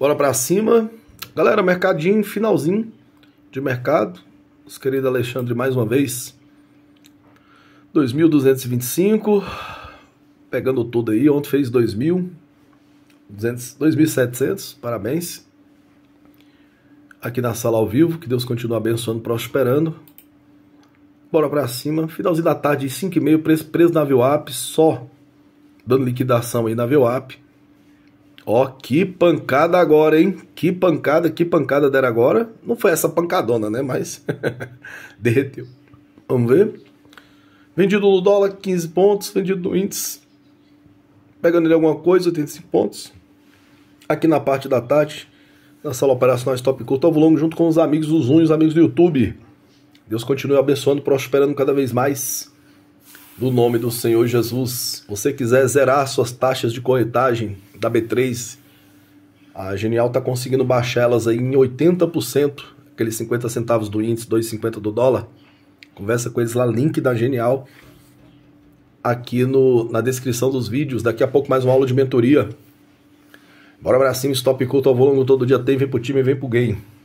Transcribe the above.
Bora para cima. Galera, mercadinho, finalzinho de mercado. Nosso querido Alexandre mais uma vez. 2.225. Pegando tudo aí. Ontem fez 2.000. 2.700. Parabéns. Aqui na sala ao vivo. Que Deus continue abençoando, prosperando. Bora para cima. Finalzinho da tarde, 5,5. Preso, preso na VWAP. Só dando liquidação aí na VWAP. Ó, que pancada agora, hein? Que pancada, que pancada deram agora. Não foi essa pancadona, né? Mas derreteu. Vamos ver. Vendido no dólar, 15 pontos. Vendido no índice. Pegando ele alguma coisa, 85 pontos. Aqui na parte da Tati, na sala operacional Stop Curto ao Longo, junto com os amigos os unhos os amigos do YouTube. Deus continue abençoando, prosperando cada vez mais. No nome do Senhor Jesus. Você quiser zerar suas taxas de corretagem da B3, a Genial está conseguindo baixar elas aí em 80%, aqueles 50 centavos do índice, 2,50 do dólar. Conversa com eles lá, link da Genial aqui no, na descrição dos vídeos. Daqui a pouco mais uma aula de mentoria. Bora pra stop culto ao volume todo dia tem, vem pro time, vem pro game.